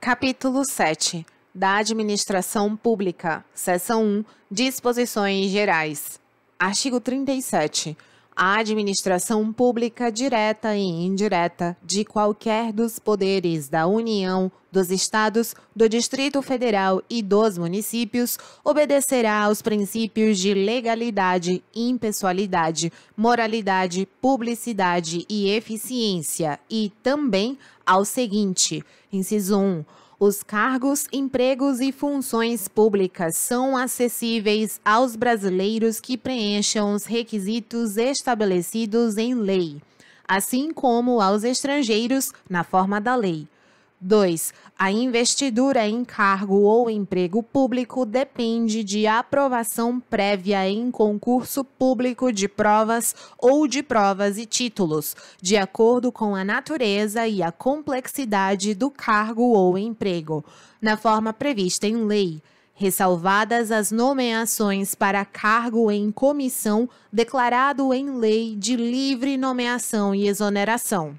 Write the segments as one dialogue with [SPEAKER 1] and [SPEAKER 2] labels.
[SPEAKER 1] Capítulo 7 da Administração Pública, Seção 1 Disposições Gerais. Artigo 37. A administração pública direta e indireta de qualquer dos poderes da União, dos Estados, do Distrito Federal e dos municípios obedecerá aos princípios de legalidade, impessoalidade, moralidade, publicidade e eficiência e também ao seguinte: inciso 1. Os cargos, empregos e funções públicas são acessíveis aos brasileiros que preencham os requisitos estabelecidos em lei, assim como aos estrangeiros na forma da lei. 2. A investidura em cargo ou emprego público depende de aprovação prévia em concurso público de provas ou de provas e títulos, de acordo com a natureza e a complexidade do cargo ou emprego, na forma prevista em lei ressalvadas as nomeações para cargo em comissão declarado em lei de livre nomeação e exoneração.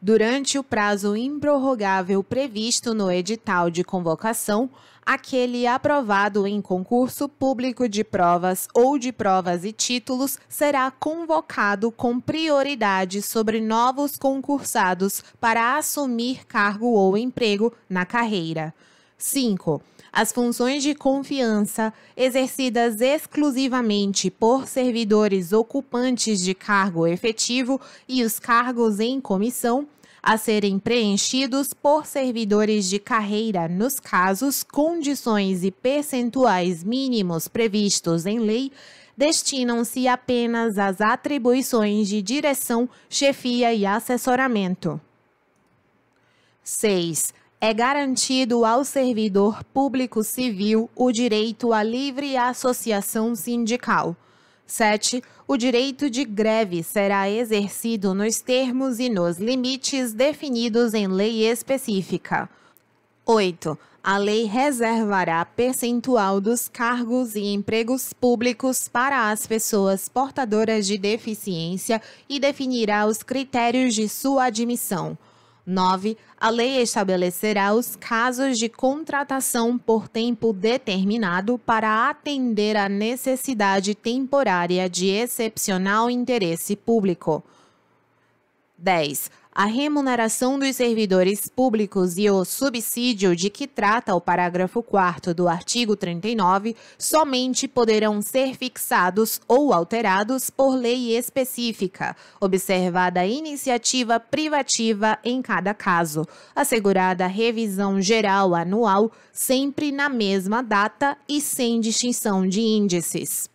[SPEAKER 1] durante o prazo improrrogável previsto no edital de convocação, aquele aprovado em concurso público de provas ou de provas e títulos será convocado com prioridade sobre novos concursados para assumir cargo ou emprego na carreira. 5 as funções de confiança exercidas exclusivamente por servidores ocupantes de cargo efetivo e os cargos em comissão a serem preenchidos por servidores de carreira nos casos, condições e percentuais mínimos previstos em lei destinam-se apenas às atribuições de direção, chefia e assessoramento. 6 é garantido ao servidor público civil o direito à livre associação sindical. 7. O direito de greve será exercido nos termos e nos limites definidos em lei específica. 8. A lei reservará percentual dos cargos e empregos públicos para as pessoas portadoras de deficiência e definirá os critérios de sua admissão. 9. A lei estabelecerá os casos de contratação por tempo determinado para atender à necessidade temporária de excepcional interesse público. 10 a remuneração dos servidores públicos e o subsídio de que trata o parágrafo 4 do artigo 39 somente poderão ser fixados ou alterados por lei específica, observada a iniciativa privativa em cada caso, assegurada a revisão geral anual sempre na mesma data e sem distinção de índices.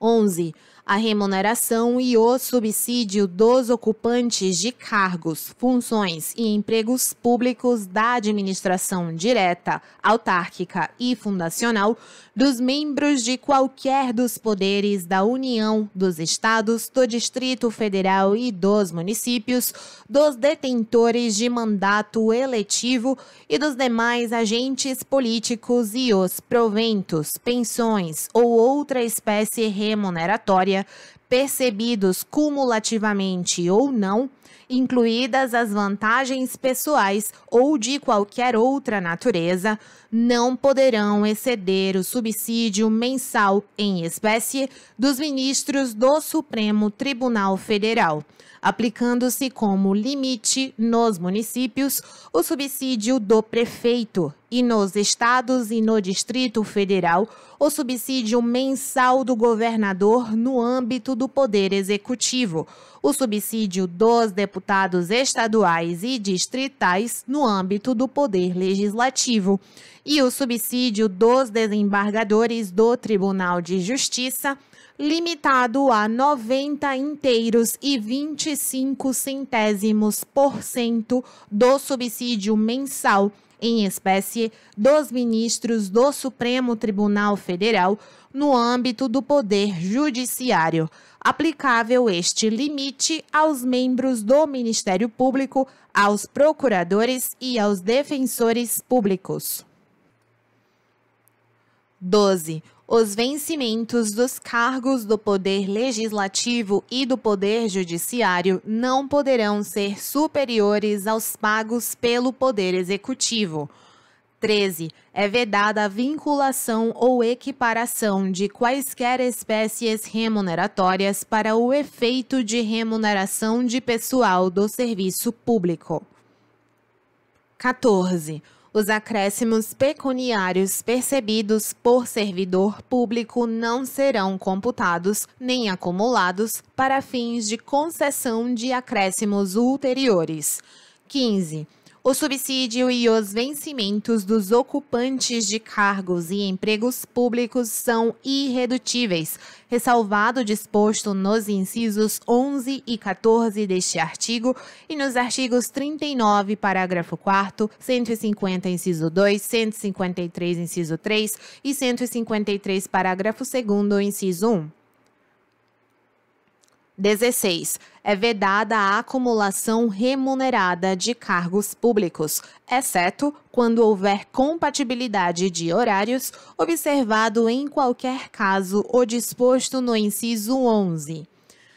[SPEAKER 1] 11 a remuneração e o subsídio dos ocupantes de cargos, funções e empregos públicos da administração direta, autárquica e fundacional dos membros de qualquer dos poderes da União, dos Estados, do Distrito Federal e dos municípios, dos detentores de mandato eletivo e dos demais agentes políticos e os proventos, pensões ou outra espécie remuneratória percebidos cumulativamente ou não, incluídas as vantagens pessoais ou de qualquer outra natureza, não poderão exceder o subsídio mensal em espécie dos ministros do Supremo Tribunal Federal, aplicando-se como limite nos municípios o subsídio do prefeito e nos estados e no Distrito Federal o subsídio mensal do governador no âmbito do Poder Executivo, o subsídio dos deputados estaduais e distritais no âmbito do Poder Legislativo e o subsídio dos desembargadores do Tribunal de Justiça, limitado a 90 inteiros e 25 centésimos por cento do subsídio mensal em espécie dos ministros do Supremo Tribunal Federal no âmbito do Poder Judiciário, aplicável este limite aos membros do Ministério Público, aos procuradores e aos defensores públicos. 12. Os vencimentos dos cargos do Poder Legislativo e do Poder Judiciário não poderão ser superiores aos pagos pelo Poder Executivo. 13. É vedada a vinculação ou equiparação de quaisquer espécies remuneratórias para o efeito de remuneração de pessoal do serviço público. 14. Os acréscimos pecuniários percebidos por servidor público não serão computados nem acumulados para fins de concessão de acréscimos ulteriores. 15 o subsídio e os vencimentos dos ocupantes de cargos e empregos públicos são irredutíveis, ressalvado o disposto nos incisos 11 e 14 deste artigo e nos artigos 39, parágrafo 4, 150, inciso 2, 153, inciso 3 e 153, parágrafo 2, inciso 1. 16. É vedada a acumulação remunerada de cargos públicos, exceto quando houver compatibilidade de horários, observado em qualquer caso o disposto no inciso 11.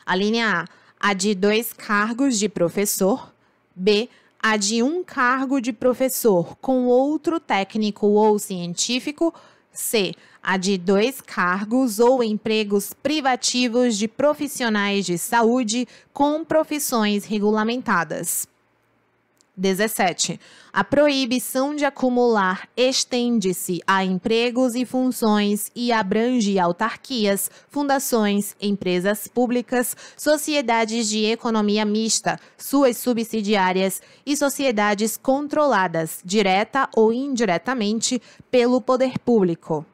[SPEAKER 1] A linha A, a de dois cargos de professor. B, a de um cargo de professor com outro técnico ou científico C. A de dois cargos ou empregos privativos de profissionais de saúde com profissões regulamentadas. 17. A proibição de acumular estende-se a empregos e funções e abrange autarquias, fundações, empresas públicas, sociedades de economia mista, suas subsidiárias e sociedades controladas, direta ou indiretamente, pelo poder público.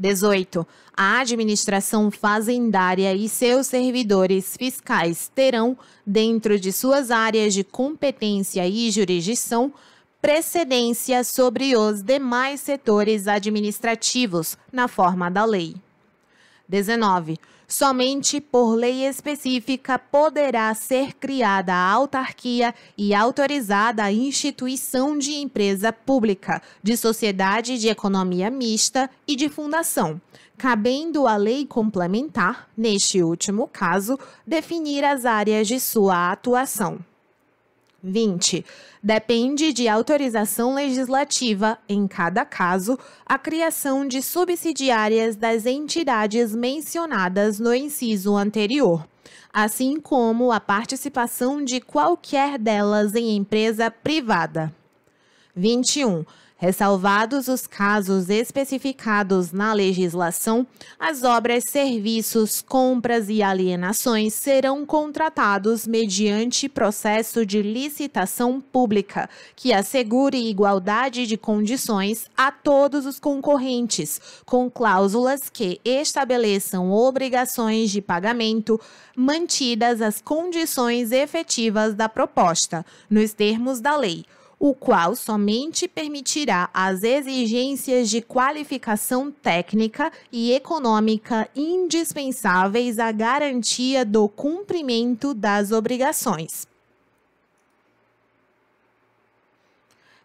[SPEAKER 1] 18. A administração fazendária e seus servidores fiscais terão, dentro de suas áreas de competência e jurisdição, precedência sobre os demais setores administrativos, na forma da lei. 19 somente por lei específica poderá ser criada a autarquia e autorizada a instituição de empresa pública, de sociedade de economia mista e de fundação, cabendo à lei complementar, neste último caso, definir as áreas de sua atuação. 20. Depende de autorização legislativa, em cada caso, a criação de subsidiárias das entidades mencionadas no inciso anterior, assim como a participação de qualquer delas em empresa privada. 21 ressalvados os casos especificados na legislação, as obras, serviços, compras e alienações serão contratados mediante processo de licitação pública, que assegure igualdade de condições a todos os concorrentes, com cláusulas que estabeleçam obrigações de pagamento, mantidas as condições efetivas da proposta, nos termos da lei o qual somente permitirá as exigências de qualificação técnica e econômica indispensáveis à garantia do cumprimento das obrigações.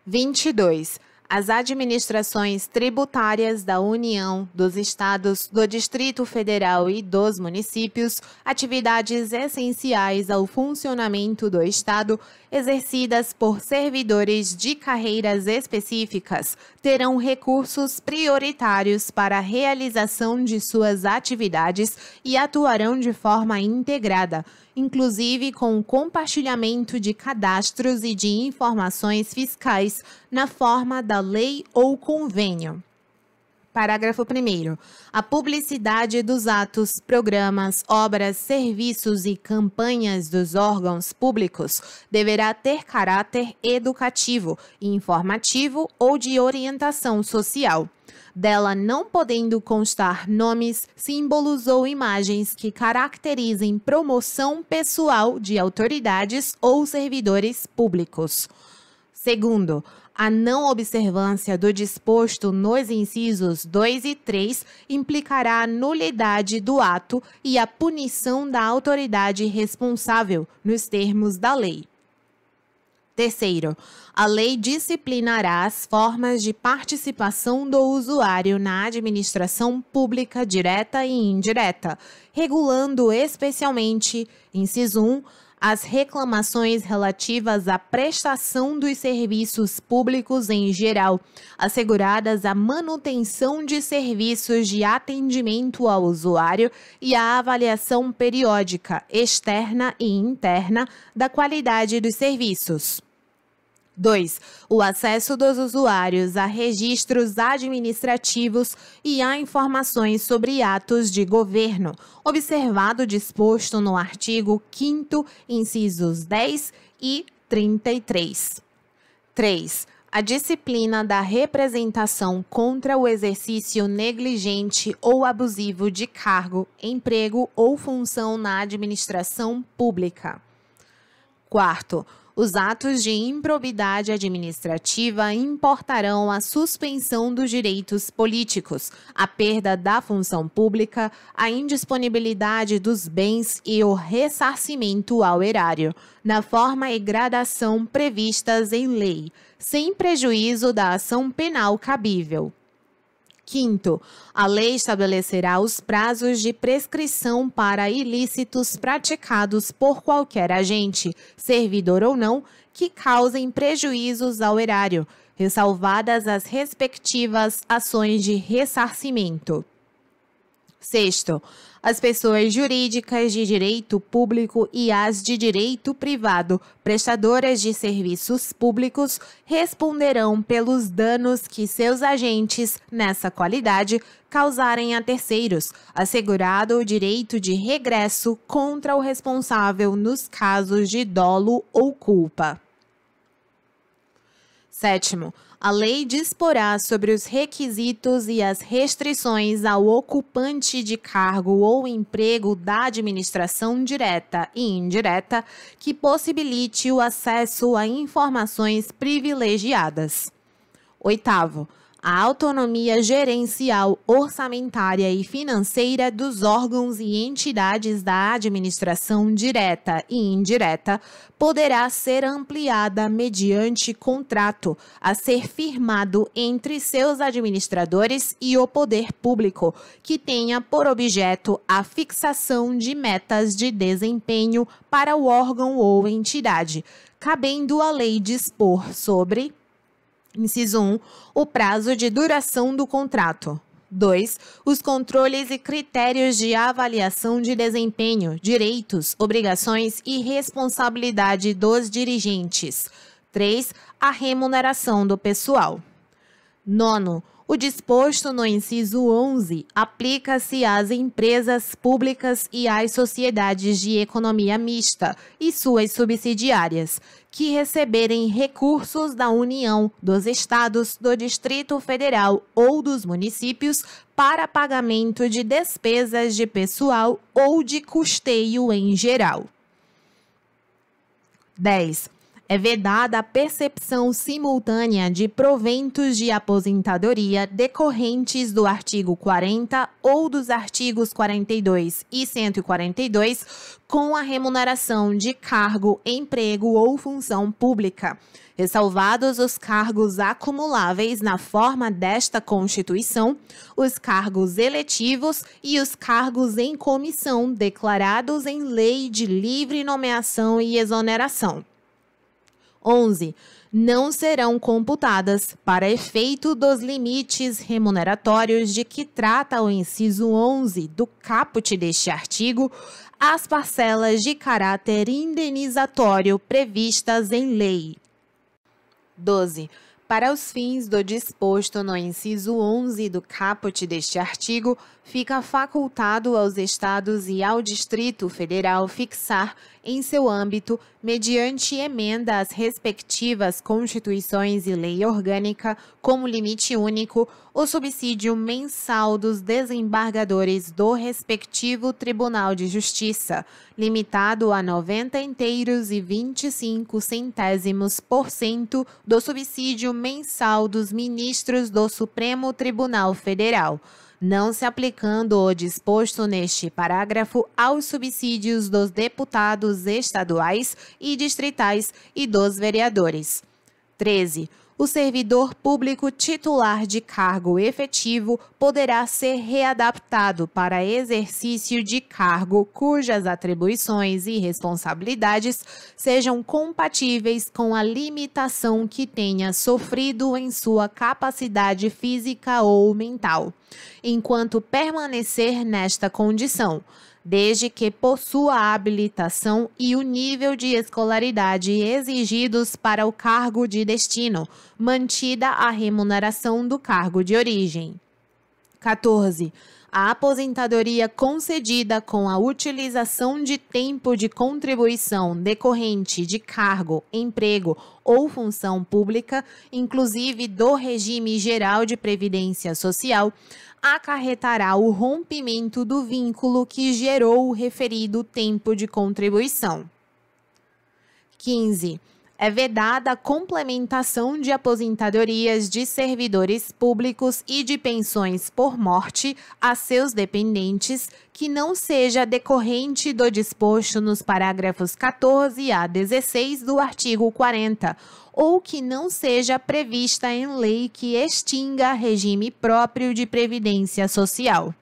[SPEAKER 1] 22 as administrações tributárias da União, dos Estados, do Distrito Federal e dos municípios, atividades essenciais ao funcionamento do Estado, exercidas por servidores de carreiras específicas, terão recursos prioritários para a realização de suas atividades e atuarão de forma integrada inclusive com o compartilhamento de cadastros e de informações fiscais na forma da lei ou convênio. Parágrafo 1. A publicidade dos atos, programas, obras, serviços e campanhas dos órgãos públicos deverá ter caráter educativo, informativo ou de orientação social. Dela não podendo constar nomes, símbolos ou imagens que caracterizem promoção pessoal de autoridades ou servidores públicos. Segundo, a não observância do disposto nos incisos 2 e 3 implicará a nulidade do ato e a punição da autoridade responsável, nos termos da lei. Terceiro, a lei disciplinará as formas de participação do usuário na administração pública direta e indireta, regulando especialmente, inciso 1, as reclamações relativas à prestação dos serviços públicos em geral, asseguradas a manutenção de serviços de atendimento ao usuário e a avaliação periódica, externa e interna, da qualidade dos serviços. 2. O acesso dos usuários a registros administrativos e a informações sobre atos de governo, observado disposto no artigo 5 incisos 10 e 33. 3 a disciplina da representação contra o exercício negligente ou abusivo de cargo, emprego ou função na administração pública. Quarto, os atos de improbidade administrativa importarão a suspensão dos direitos políticos, a perda da função pública, a indisponibilidade dos bens e o ressarcimento ao erário, na forma e gradação previstas em lei, sem prejuízo da ação penal cabível. Quinto, a lei estabelecerá os prazos de prescrição para ilícitos praticados por qualquer agente, servidor ou não, que causem prejuízos ao erário, ressalvadas as respectivas ações de ressarcimento. Sexto, as pessoas jurídicas de direito público e as de direito privado, prestadoras de serviços públicos, responderão pelos danos que seus agentes, nessa qualidade, causarem a terceiros, assegurado o direito de regresso contra o responsável nos casos de dolo ou culpa. Sétimo, a lei disporá sobre os requisitos e as restrições ao ocupante de cargo ou emprego da administração direta e indireta que possibilite o acesso a informações privilegiadas. Oitavo, a autonomia gerencial, orçamentária e financeira dos órgãos e entidades da administração direta e indireta poderá ser ampliada mediante contrato a ser firmado entre seus administradores e o poder público, que tenha por objeto a fixação de metas de desempenho para o órgão ou entidade, cabendo a lei dispor sobre Inciso 1. O prazo de duração do contrato. 2. Os controles e critérios de avaliação de desempenho, direitos, obrigações e responsabilidade dos dirigentes. 3. A remuneração do pessoal. Nono, o disposto no inciso 11 aplica-se às empresas públicas e às sociedades de economia mista e suas subsidiárias, que receberem recursos da União, dos Estados, do Distrito Federal ou dos municípios para pagamento de despesas de pessoal ou de custeio em geral. 10 é vedada a percepção simultânea de proventos de aposentadoria decorrentes do artigo 40 ou dos artigos 42 e 142 com a remuneração de cargo, emprego ou função pública, ressalvados os cargos acumuláveis na forma desta Constituição, os cargos eletivos e os cargos em comissão declarados em lei de livre nomeação e exoneração. 11, não serão computadas para efeito dos limites remuneratórios de que trata o inciso 11 do caput deste artigo as parcelas de caráter indenizatório previstas em lei. 12. Para os fins do disposto no inciso 11 do caput deste artigo, fica facultado aos estados e ao Distrito Federal fixar em seu âmbito, mediante emenda às respectivas constituições e lei orgânica, como limite único, o subsídio mensal dos desembargadores do respectivo Tribunal de Justiça, limitado a 90 inteiros e 25 centésimos por cento do subsídio mensal dos ministros do Supremo Tribunal Federal não se aplicando o disposto neste parágrafo aos subsídios dos deputados estaduais e distritais e dos vereadores. 13 o servidor público titular de cargo efetivo poderá ser readaptado para exercício de cargo cujas atribuições e responsabilidades sejam compatíveis com a limitação que tenha sofrido em sua capacidade física ou mental, enquanto permanecer nesta condição desde que possua a habilitação e o nível de escolaridade exigidos para o cargo de destino, mantida a remuneração do cargo de origem. 14 a aposentadoria concedida com a utilização de tempo de contribuição decorrente de cargo, emprego ou função pública, inclusive do regime geral de previdência social, acarretará o rompimento do vínculo que gerou o referido tempo de contribuição. 15 é vedada a complementação de aposentadorias de servidores públicos e de pensões por morte a seus dependentes que não seja decorrente do disposto nos parágrafos 14 a 16 do artigo 40 ou que não seja prevista em lei que extinga regime próprio de previdência social.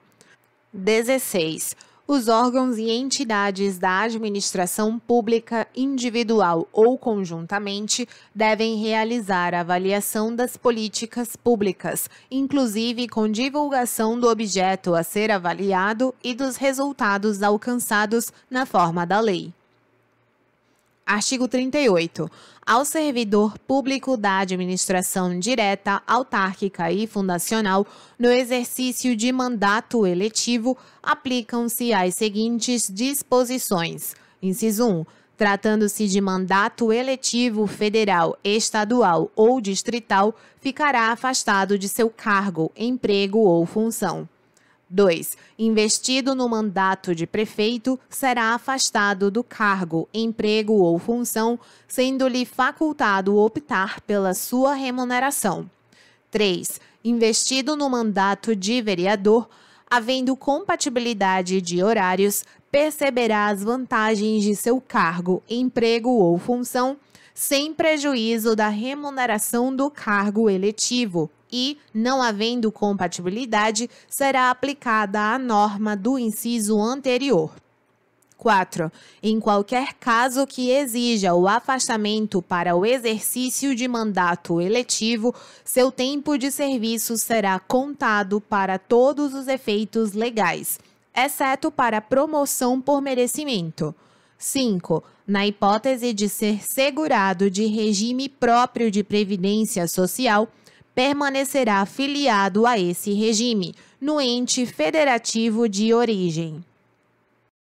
[SPEAKER 1] 16 os órgãos e entidades da administração pública, individual ou conjuntamente, devem realizar a avaliação das políticas públicas, inclusive com divulgação do objeto a ser avaliado e dos resultados alcançados na forma da lei. Artigo 38. Ao servidor público da administração direta, autárquica e fundacional, no exercício de mandato eletivo, aplicam-se as seguintes disposições: inciso 1. Tratando-se de mandato eletivo federal, estadual ou distrital, ficará afastado de seu cargo, emprego ou função. 2. Investido no mandato de prefeito, será afastado do cargo, emprego ou função, sendo-lhe facultado optar pela sua remuneração. 3. Investido no mandato de vereador, havendo compatibilidade de horários, perceberá as vantagens de seu cargo, emprego ou função, sem prejuízo da remuneração do cargo eletivo e, não havendo compatibilidade, será aplicada a norma do inciso anterior. 4. Em qualquer caso que exija o afastamento para o exercício de mandato eletivo, seu tempo de serviço será contado para todos os efeitos legais, exceto para promoção por merecimento. 5. Na hipótese de ser segurado de regime próprio de previdência social, permanecerá filiado a esse regime, no ente federativo de origem.